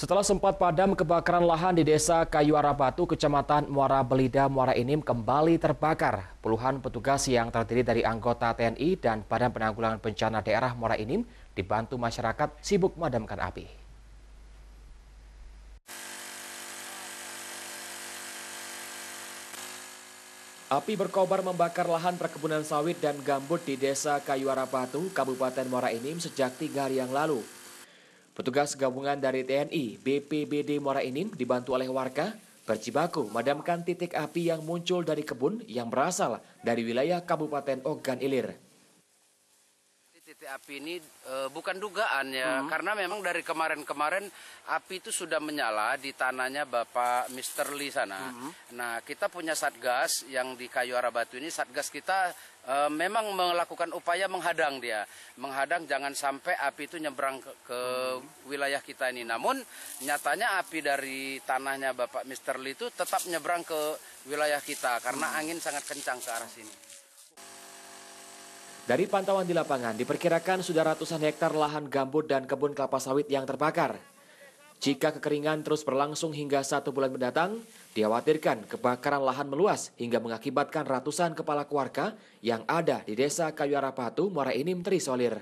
Setelah sempat padam, kebakaran lahan di desa Kayuara Batu, kecamatan Muara Belida, Muara Inim kembali terbakar. Puluhan petugas yang terdiri dari anggota TNI dan Badan Penanggulangan Bencana Daerah Muara Inim dibantu masyarakat sibuk memadamkan api. Api berkobar membakar lahan perkebunan sawit dan gambut di desa Kayuara Batu, Kabupaten Muara Inim sejak tiga hari yang lalu. Petugas gabungan dari TNI, BPBD Muara Enim dibantu oleh warga berjibaku memadamkan titik api yang muncul dari kebun yang berasal dari wilayah Kabupaten Ogan Ilir titik api ini e, bukan dugaan ya, hmm. karena memang dari kemarin-kemarin api itu sudah menyala di tanahnya Bapak Mister Lee sana. Hmm. Nah, kita punya satgas yang di Kayu Arah Batu ini, satgas kita e, memang melakukan upaya menghadang dia, menghadang jangan sampai api itu nyebrang ke, ke hmm. wilayah kita ini. Namun nyatanya api dari tanahnya Bapak Mister Lee itu tetap nyebrang ke wilayah kita karena hmm. angin sangat kencang ke arah sini. Dari pantauan di lapangan, diperkirakan sudah ratusan hektar lahan gambut dan kebun kelapa sawit yang terbakar. Jika kekeringan terus berlangsung hingga satu bulan mendatang, dikhawatirkan kebakaran lahan meluas hingga mengakibatkan ratusan kepala keluarga yang ada di desa Kayu Arapatu, Muara Inim, Trisolir.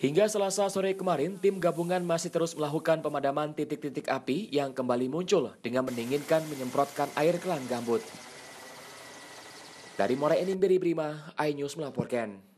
Hingga selasa sore kemarin, tim gabungan masih terus melakukan pemadaman titik-titik api yang kembali muncul dengan mendinginkan menyemprotkan air ke lahan gambut. Dari Muara Enim Beri Prima, iNews melaporkan.